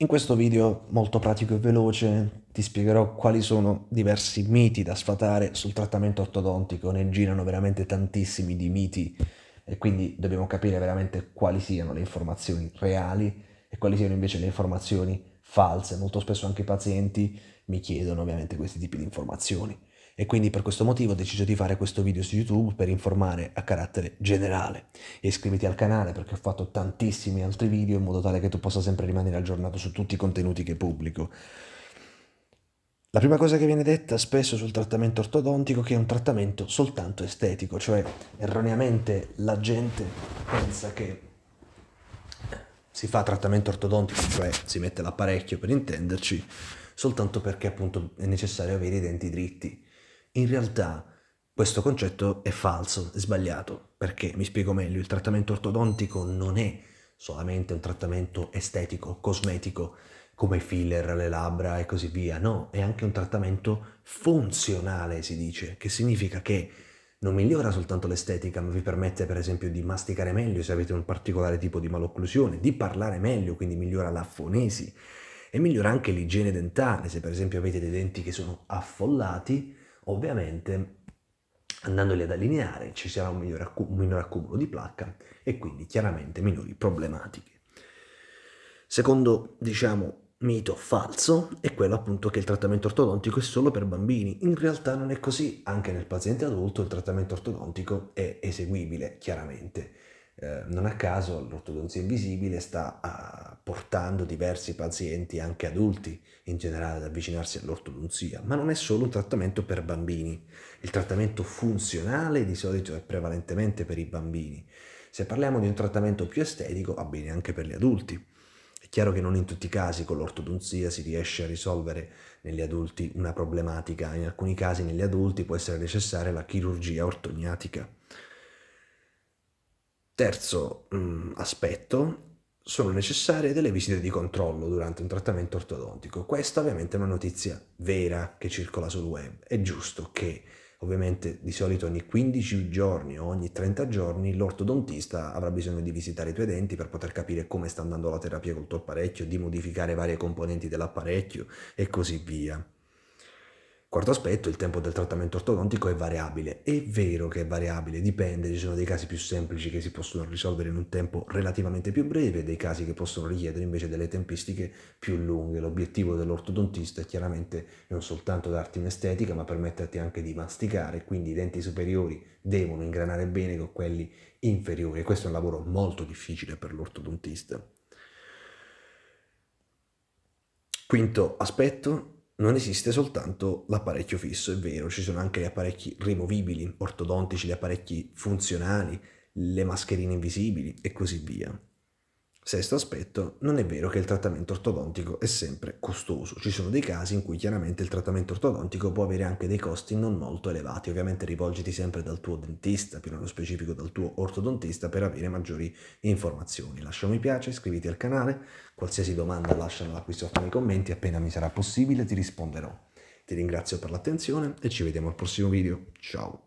In questo video molto pratico e veloce ti spiegherò quali sono diversi miti da sfatare sul trattamento ortodontico, ne girano veramente tantissimi di miti e quindi dobbiamo capire veramente quali siano le informazioni reali e quali siano invece le informazioni false. Molto spesso anche i pazienti mi chiedono ovviamente questi tipi di informazioni e quindi per questo motivo ho deciso di fare questo video su YouTube per informare a carattere generale. Iscriviti al canale perché ho fatto tantissimi altri video in modo tale che tu possa sempre rimanere aggiornato su tutti i contenuti che pubblico. La prima cosa che viene detta spesso sul trattamento ortodontico è che è un trattamento soltanto estetico, cioè erroneamente la gente pensa che si fa trattamento ortodontico, cioè si mette l'apparecchio per intenderci, soltanto perché appunto è necessario avere i denti dritti. In realtà questo concetto è falso, è sbagliato, perché, mi spiego meglio, il trattamento ortodontico non è solamente un trattamento estetico, cosmetico, come filler, le labbra e così via, no, è anche un trattamento funzionale, si dice, che significa che non migliora soltanto l'estetica, ma vi permette per esempio di masticare meglio se avete un particolare tipo di malocclusione, di parlare meglio, quindi migliora la fonesi e migliora anche l'igiene dentale, se per esempio avete dei denti che sono affollati, ovviamente andandoli ad allineare ci sarà un minore, un minore accumulo di placca e quindi chiaramente minori problematiche. Secondo, diciamo, mito falso è quello appunto che il trattamento ortodontico è solo per bambini. In realtà non è così, anche nel paziente adulto il trattamento ortodontico è eseguibile, chiaramente. Eh, non a caso l'ortodonzia invisibile sta a portando diversi pazienti, anche adulti in generale, ad avvicinarsi all'ortodonzia, ma non è solo un trattamento per bambini. Il trattamento funzionale di solito è prevalentemente per i bambini. Se parliamo di un trattamento più estetico, va bene anche per gli adulti. È chiaro che non in tutti i casi con l'ortodonzia si riesce a risolvere negli adulti una problematica, in alcuni casi negli adulti può essere necessaria la chirurgia ortognatica. Terzo mh, mm, aspetto sono necessarie delle visite di controllo durante un trattamento ortodontico. Questa ovviamente è una notizia vera che circola sul web. È giusto che ovviamente di solito ogni 15 giorni o ogni 30 giorni l'ortodontista avrà bisogno di visitare i tuoi denti per poter capire come sta andando la terapia col tuo apparecchio, di modificare varie componenti dell'apparecchio e così via. Quarto aspetto, il tempo del trattamento ortodontico è variabile. È vero che è variabile, dipende, ci sono dei casi più semplici che si possono risolvere in un tempo relativamente più breve e dei casi che possono richiedere invece delle tempistiche più lunghe. L'obiettivo dell'ortodontista è chiaramente non soltanto darti un'estetica, ma permetterti anche di masticare, quindi i denti superiori devono ingranare bene con quelli inferiori. E questo è un lavoro molto difficile per l'ortodontista. Quinto aspetto, non esiste soltanto l'apparecchio fisso, è vero, ci sono anche gli apparecchi rimovibili, ortodontici, gli apparecchi funzionali, le mascherine invisibili e così via. Sesto aspetto, non è vero che il trattamento ortodontico è sempre costoso, ci sono dei casi in cui chiaramente il trattamento ortodontico può avere anche dei costi non molto elevati, ovviamente rivolgiti sempre dal tuo dentista, più nello specifico dal tuo ortodontista per avere maggiori informazioni. Lascia un mi piace, iscriviti al canale, qualsiasi domanda lasciala qui sotto nei commenti, appena mi sarà possibile ti risponderò. Ti ringrazio per l'attenzione e ci vediamo al prossimo video, ciao!